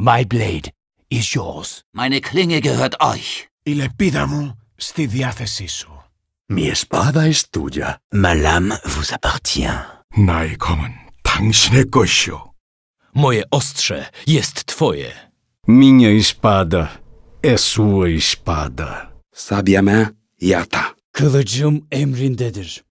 My blade is yours. Meine Klinge gehört euch. Il λεπίδα sti στη διάθεσή Mi espada es tuya. Ma lame vous appartient. 나의 검은 당신의 것이오. Moje ostrze jest twoje. Minha espada é e sua espada. Sabia me yata. Kılıcım emrindedir.